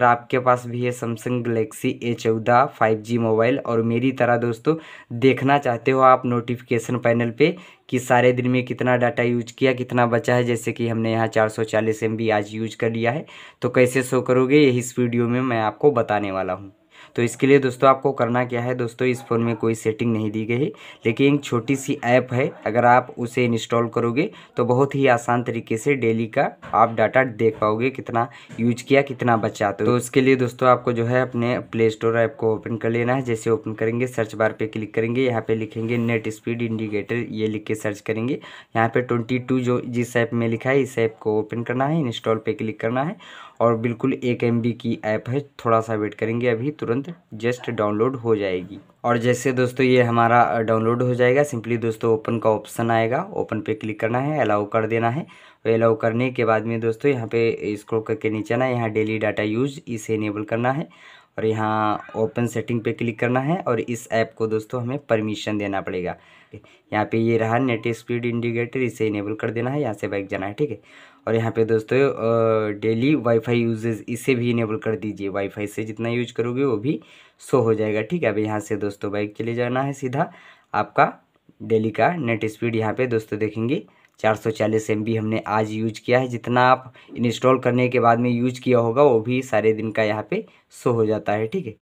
अगर आपके पास भी है सैमसंग गलेक्सी ए चौदह फाइव जी मोबाइल और मेरी तरह दोस्तों देखना चाहते हो आप नोटिफिकेशन पैनल पे कि सारे दिन में कितना डाटा यूज किया कितना बचा है जैसे कि हमने यहाँ 440 एमबी आज यूज कर लिया है तो कैसे शो करोगे यही इस वीडियो में मैं आपको बताने वाला हूँ तो इसके लिए दोस्तों आपको करना क्या है दोस्तों इस फ़ोन में कोई सेटिंग नहीं दी गई लेकिन एक छोटी सी ऐप है अगर आप उसे इंस्टॉल करोगे तो बहुत ही आसान तरीके से डेली का आप डाटा देख पाओगे कितना यूज किया कितना बचा तो उसके लिए दोस्तों आपको जो है अपने प्ले स्टोर ऐप को ओपन कर लेना है जैसे ओपन करेंगे सर्च बार पे क्लिक करेंगे यहाँ पे लिखेंगे नेट स्पीड इंडिकेटर ये लिख के सर्च करेंगे यहाँ पे टू जो जिस ऐप में लिखा है इस ऐप को ओपन करना है इंस्टॉल पे क्लिक करना है और बिल्कुल एक एम की ऐप है थोड़ा सा वेट करेंगे अभी तुरंत तुरंत जस्ट डाउनलोड हो जाएगी और जैसे दोस्तों ये हमारा डाउनलोड हो जाएगा सिंपली दोस्तों ओपन का ऑप्शन आएगा ओपन पे क्लिक करना है अलाउ कर देना है तो अलाउ करने के बाद में दोस्तों यहाँ पे स्क्रॉल करके नीचे ना यहाँ डेली डाटा यूज इसे इनेबल करना है और यहाँ ओपन सेटिंग पे क्लिक करना है और इस ऐप को दोस्तों हमें परमिशन देना पड़ेगा यहाँ पे ये रहा नेट स्पीड इंडिकेटर इसे इनेबल कर देना है यहाँ से बाइक जाना है ठीक है और यहाँ पे दोस्तों डेली वाईफाई यूजेज इसे भी इनेबल कर दीजिए वाईफाई से जितना यूज करोगे वो भी शो हो जाएगा ठीक है अब यहाँ से दोस्तों बाइक चले जाना है सीधा आपका डेली का नेट स्पीड यहाँ पर दोस्तों देखेंगे चार सौ चालीस एम बी हमने आज यूज़ किया है जितना आप इंस्टॉल करने के बाद में यूज किया होगा वो भी सारे दिन का यहाँ पे शो हो जाता है ठीक है